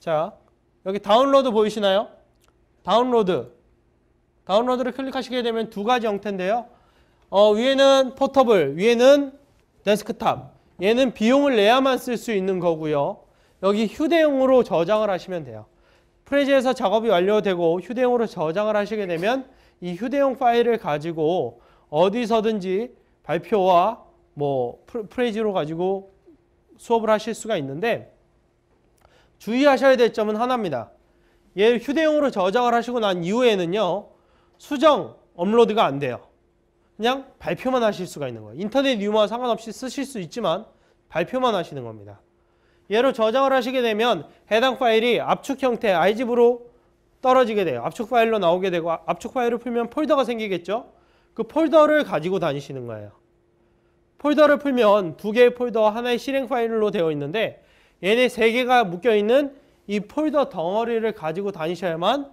자, 여기 다운로드 보이시나요? 다운로드. 다운로드를 클릭하시게 되면 두 가지 형태인데요. 어, 위에는 포터블, 위에는 데스크탑. 얘는 비용을 내야만 쓸 수 있는 거고요. 여기 휴대용으로 저장을 하시면 돼요. 프레즈에서 작업이 완료되고 휴대용으로 저장을 하시게 되면 이 휴대용 파일을 가지고 어디서든지 발표와 뭐 프레지로 가지고 수업을 하실 수가 있는데 주의하셔야 될 점은 하나입니다. 얘를 예, 휴대용으로 저장을 하시고 난 이후에는요. 수정, 업로드가 안 돼요. 그냥 발표만 하실 수가 있는 거예요. 인터넷 유머와 상관없이 쓰실 수 있지만 발표만 하시는 겁니다. 얘로 저장을 하시게 되면 해당 파일이 압축 형태 iZip으로 떨어지게 돼요. 압축 파일로 나오게 되고 압축 파일을 풀면 폴더가 생기겠죠. 그 폴더를 가지고 다니시는 거예요. 폴더를 풀면 두 개의 폴더 하나의 실행 파일로 되어 있는데 얘네 세 개가 묶여 있는 이 폴더 덩어리를 가지고 다니셔야만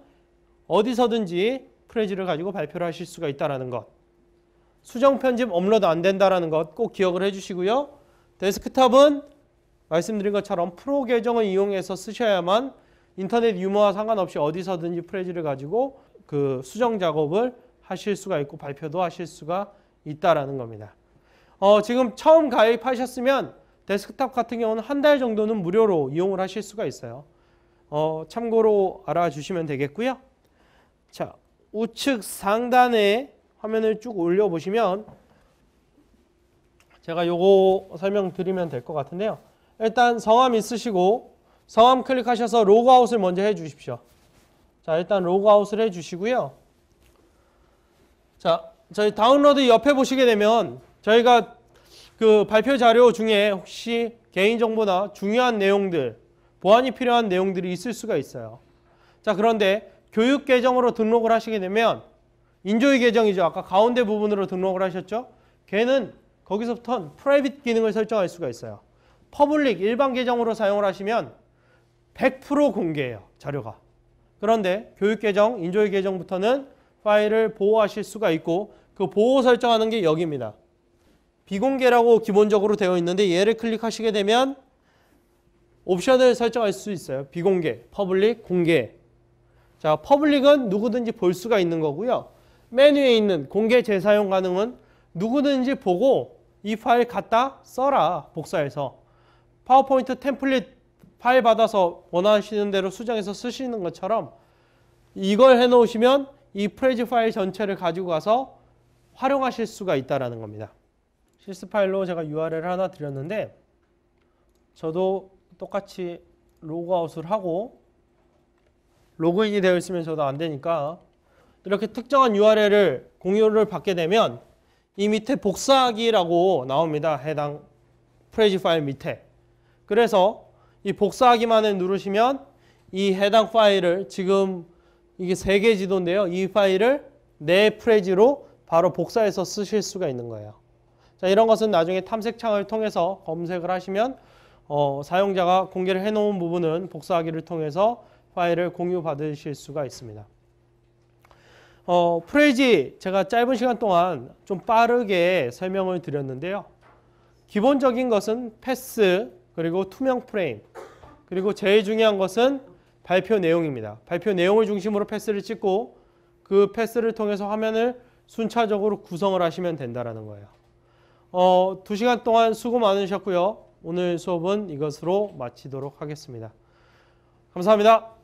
어디서든지 프레지를 가지고 발표를 하실 수가 있다라는 것. 수정 편집 업로드 안된다는것 꼭 기억을 해주시고요. 데스크탑은 말씀드린 것처럼 프로 계정을 이용해서 쓰셔야만 인터넷 유머와 상관없이 어디서든지 프레지를 가지고 그 수정 작업을 하실 수가 있고 발표도 하실 수가 있다라는 겁니다. 어, 지금 처음 가입하셨으면 데스크탑 같은 경우는 한 달 정도는 무료로 이용을 하실 수가 있어요. 어, 참고로 알아주시면 되겠고요. 자, 우측 상단에 화면을 쭉 올려보시면 제가 요거 설명드리면 될 것 같은데요. 일단 성함 있으시고 성함 클릭하셔서 로그아웃을 먼저 해주십시오. 자, 일단 로그아웃을 해주시고요. 자, 저희 다운로드 옆에 보시게 되면 저희가 그 발표 자료 중에 혹시 개인정보나 중요한 내용들, 보안이 필요한 내용들이 있을 수가 있어요. 자, 그런데 교육 계정으로 등록을 하시게 되면 인조의 계정이죠. 아까 가운데 부분으로 등록을 하셨죠. 걔는 거기서부터 프라이빗 기능을 설정할 수가 있어요. 퍼블릭 일반 계정으로 사용을 하시면 100% 공개예요. 자료가. 그런데 교육 계정, 인조의 계정부터는 파일을 보호하실 수가 있고 그 보호 설정하는 게 여기입니다. 비공개라고 기본적으로 되어 있는데 얘를 클릭하시게 되면 옵션을 설정할 수 있어요. 비공개, 퍼블릭, 공개. 자, 퍼블릭은 누구든지 볼 수가 있는 거고요. 메뉴에 있는 공개 재사용 가능은 누구든지 보고 이 파일 갖다 써라 복사해서 파워포인트 템플릿 파일 받아서 원하시는 대로 수정해서 쓰시는 것처럼 이걸 해놓으시면 이 프레즈 파일 전체를 가지고 가서 활용하실 수가 있다는 겁니다. 실스 파일로 제가 URL 을 하나 드렸는데 저도 똑같이 로그아웃을 하고 로그인이 되어 있으면 저도 안 되니까 이렇게 특정한 URL을 공유를 받게 되면 이 밑에 복사하기라고 나옵니다. 해당 프레지 파일 밑에. 그래서 이 복사하기만을 누르시면 이 해당 파일을 지금 이게 세 개 지도인데요. 이 파일을 내 프레지로 바로 복사해서 쓰실 수가 있는 거예요. 자, 이런 것은 나중에 탐색창을 통해서 검색을 하시면 어, 사용자가 공개를 해놓은 부분은 복사하기를 통해서 파일을 공유받으실 수가 있습니다. 어, 프레이지 제가 짧은 시간 동안 좀 빠르게 설명을 드렸는데요. 기본적인 것은 패스 그리고 투명 프레임 그리고 제일 중요한 것은 발표 내용입니다. 발표 내용을 중심으로 패스를 찍고 그 패스를 통해서 화면을 순차적으로 구성을 하시면 된다는 거예요. 어, 두시간 동안 수고 많으셨고요. 오늘 수업은 이것으로 마치도록 하겠습니다. 감사합니다.